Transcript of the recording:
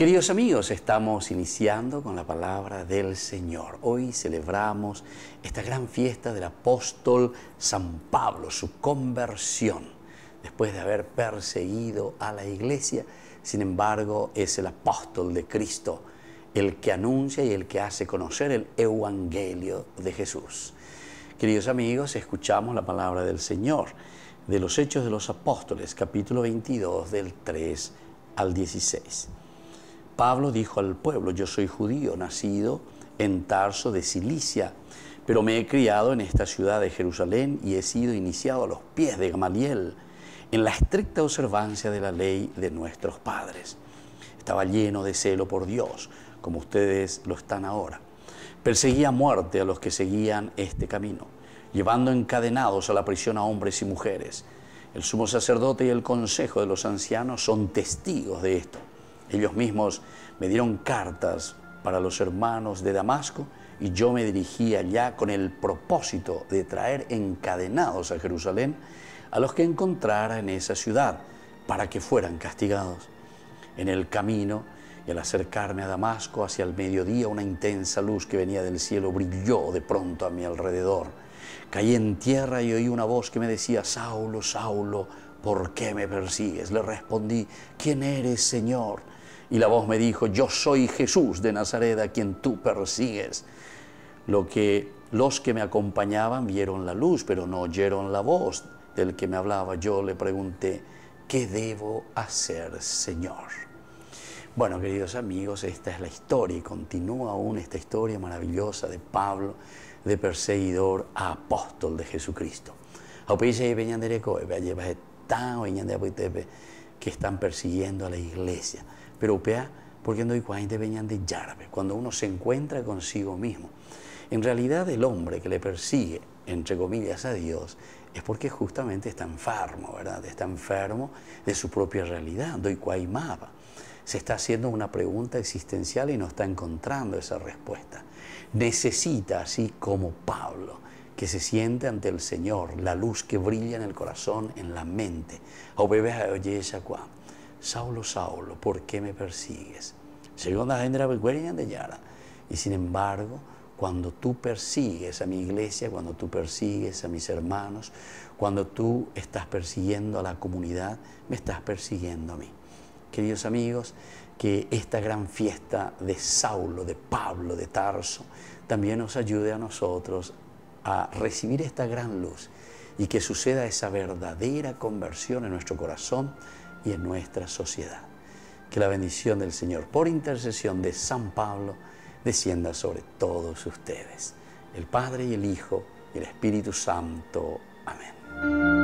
Queridos amigos, estamos iniciando con la palabra del Señor. Hoy celebramos esta gran fiesta del apóstol San Pablo, su conversión, después de haber perseguido a la iglesia. Sin embargo, es el apóstol de Cristo el que anuncia y el que hace conocer el Evangelio de Jesús. Queridos amigos, escuchamos la palabra del Señor de los Hechos de los Apóstoles, capítulo 22, del 3 al 16. Pablo dijo al pueblo, yo soy judío, nacido en Tarso de Cilicia, pero me he criado en esta ciudad de Jerusalén y he sido iniciado a los pies de Gamaliel, en la estricta observancia de la ley de nuestros padres. Estaba lleno de celo por Dios, como ustedes lo están ahora. Perseguía a muerte a los que seguían este camino, llevando encadenados a la prisión a hombres y mujeres. El sumo sacerdote y el consejo de los ancianos son testigos de esto. Ellos mismos me dieron cartas para los hermanos de Damasco y yo me dirigí allá con el propósito de traer encadenados a Jerusalén a los que encontrara en esa ciudad para que fueran castigados. En el camino y al acercarme a Damasco hacia el mediodía una intensa luz que venía del cielo brilló de pronto a mi alrededor. Caí en tierra y oí una voz que me decía, Saulo, Saulo, ¿por qué me persigues? Le respondí, ¿quién eres, Señor? Y la voz me dijo, yo soy Jesús de Nazaret a quien tú persigues. Lo que los que me acompañaban vieron la luz, pero no oyeron la voz del que me hablaba. Yo le pregunté, ¿qué debo hacer, Señor? Bueno, queridos amigos, esta es la historia y continúa aún esta historia maravillosa de Pablo, de perseguidor a apóstol de Jesucristo. que están persiguiendo a la iglesia. Pero porque no hay te venían de llave cuando uno se encuentra consigo mismo. En realidad el hombre que le persigue, entre comillas, a Dios, es porque justamente está enfermo, ¿verdad? Está enfermo de su propia realidad, doy maba. Se está haciendo una pregunta existencial y no está encontrando esa respuesta. Necesita, así como Pablo, que se siente ante el Señor, la luz que brilla en el corazón, en la mente. O Saulo, Saulo, ¿por qué me persigues? Pues, de Yara. Y sin embargo, cuando tú persigues a mi iglesia, cuando tú persigues a mis hermanos, cuando tú estás persiguiendo a la comunidad, me estás persiguiendo a mí. Queridos amigos, que esta gran fiesta de Saulo, de Pablo, de Tarso, también nos ayude a nosotros a recibir esta gran luz y que suceda esa verdadera conversión en nuestro corazón y en nuestra sociedad. Que la bendición del Señor, por intercesión de San Pablo, descienda sobre todos ustedes. El Padre y el Hijo y el Espíritu Santo. Amén.